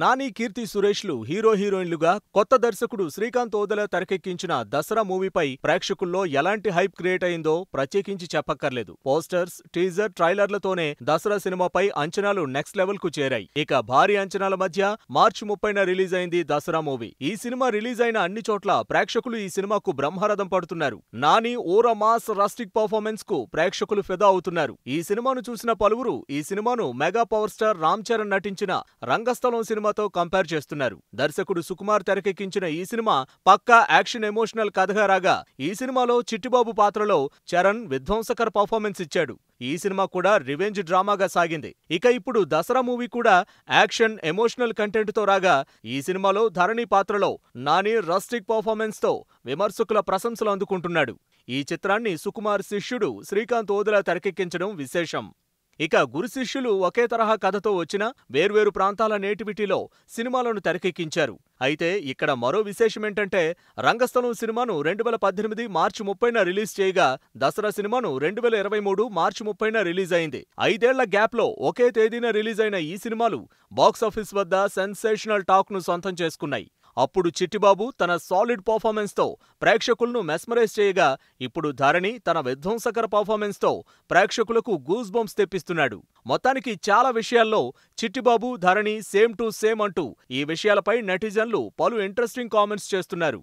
నాని కీర్తి సురేష్లు hero హీరోయిన్లుగా కొత్త దర్శకుడు శ్రీకాంత్ ఓదల తెరకెక్కించిన దసరా మూవీపై ప్రేక్షకుల్లో ఎలాంటి హైప్ క్రియేట్ అయిందో ప్రత్యేకించి చెప్పక్కర్లేదు పోస్టర్స్ టీజర్ ట్రైలర్లతోనే దసరా సినిమాపై అంచనాలు నెక్స్ట్ లెవెల్ కు చేరాయి ఇక భారీ అంచనాల మధ్య మార్చి ముప్పైన రిలీజ్ అయింది దసరా మూవీ ఈ సినిమా రిలీజ్ అయిన అన్ని చోట్ల ప్రేక్షకులు ఈ సినిమాకు బ్రహ్మరథం పడుతున్నారు నాని ఓర మాస్ రాస్టిక్ పర్ఫార్మెన్స్ కు ప్రేక్షకులు ఫిదా అవుతున్నారు ఈ సినిమాను చూసిన పలువురు ఈ సినిమాను mega power star Ram Charan నటించిన రంగస్థలం సినిమా సినిమాతో కంపేర్ చేస్తున్నారు దర్శకుడు సుకుమార్ తెరకెక్కించిన ఈ సినిమా పక్కా యాక్షన్ ఎమోషనల్ కథగా రాగా ఈ సినిమాలో చిట్టిబాబు పాత్రలో చరణ్ విధ్వంసకర పర్ఫార్మెన్స్ ఇచ్చాడు ఈ సినిమా కూడా రివెంజ్ డ్రామాగా సాగింది ఇక ఇప్పుడు దసరా మూవీ కూడా యాక్షన్ ఎమోషనల్ కంటెంట్తో రాగా ఈ సినిమాలో ధరణి పాత్రలో నాని రస్టిక్ పర్ఫార్మెన్స్తో విమర్శకుల ప్రశంసలు అందుకుంటున్నాడు ఈ చిత్రాన్ని సుకుమార్ శిష్యుడు శ్రీకాంత్ ఓదులా తెరకెక్కించడం విశేషం ఇక గురు శిష్యులు ఒకే తరహా కథతో వచ్చిన వేర్వేరు ప్రాంతాల నేటివిటీలో సినిమాలను తెరకెక్కించారు అయితే ఇక్కడ మరో విశేషమేంటంటే రంగస్థలం సినిమాను రెండు వేల పద్దెనిమిది మార్చి ముప్పైన రిలీజ్ చేయగా దసరా సినిమాను రెండు వేల ఇరవై మూడు మార్చి ముప్పైన రిలీజ్ అయింది ఐదేళ్ల గ్యాప్లో ఒకే తేదీన రిలీజ్ అయిన ఈ సినిమాలు బాక్సాఫీస్ వద్ద సెన్సేషనల్ టాక్ను సొంతం చేసుకున్నాయి అప్పుడు చిట్టిబాబు తన సాలిడ్ పర్ఫార్మెన్స్తో ప్రేక్షకులను మెస్మరైజ్ చేయగా ఇప్పుడు ధరణి తన విధ్వంసకర పర్ఫార్మెన్స్తో ప్రేక్షకులకు గూస్ బంప్స్ తెప్పిస్తున్నాడు మొత్తానికి చాలా విషయాల్లో Chittibabu Dharani same to same అంటూ ఈ విషయాలపై నెటిజన్లు పలు ఇంట్రెస్టింగ్ కామెంట్స్ చేస్తున్నారు